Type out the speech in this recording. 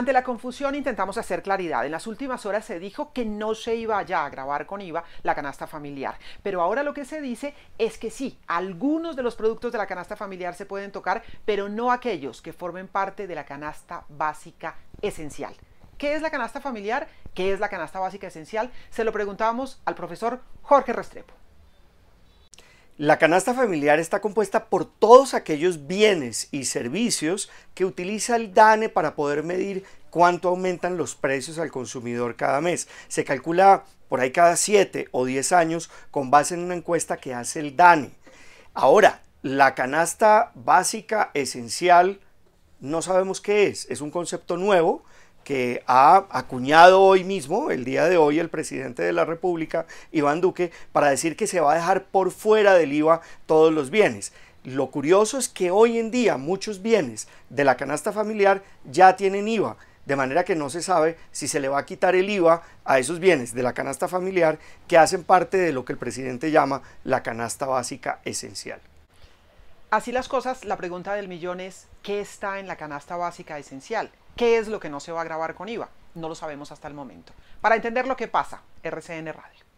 Ante la confusión intentamos hacer claridad. En las últimas horas se dijo que no se iba ya a grabar con IVA la canasta familiar, pero ahora lo que se dice es que sí, algunos de los productos de la canasta familiar se pueden tocar, pero no aquellos que formen parte de la canasta básica esencial. ¿Qué es la canasta familiar? ¿Qué es la canasta básica esencial? Se lo preguntábamos al profesor Jorge Restrepo. La canasta familiar está compuesta por todos aquellos bienes y servicios que utiliza el DANE para poder medir cuánto aumentan los precios al consumidor cada mes. Se calcula por ahí cada 7 o 10 años con base en una encuesta que hace el DANE. Ahora, la canasta básica esencial no sabemos qué es, es un concepto nuevo que ha acuñado hoy mismo, el día de hoy, el presidente de la República, Iván Duque, para decir que se va a dejar por fuera del IVA todos los bienes. Lo curioso es que hoy en día muchos bienes de la canasta familiar ya tienen IVA, de manera que no se sabe si se le va a quitar el IVA a esos bienes de la canasta familiar que hacen parte de lo que el presidente llama la canasta básica esencial. Así las cosas, la pregunta del millón es, ¿qué está en la canasta básica esencial? ¿Qué es lo que no se va a grabar con IVA? No lo sabemos hasta el momento. Para entender lo que pasa, RCN Radio.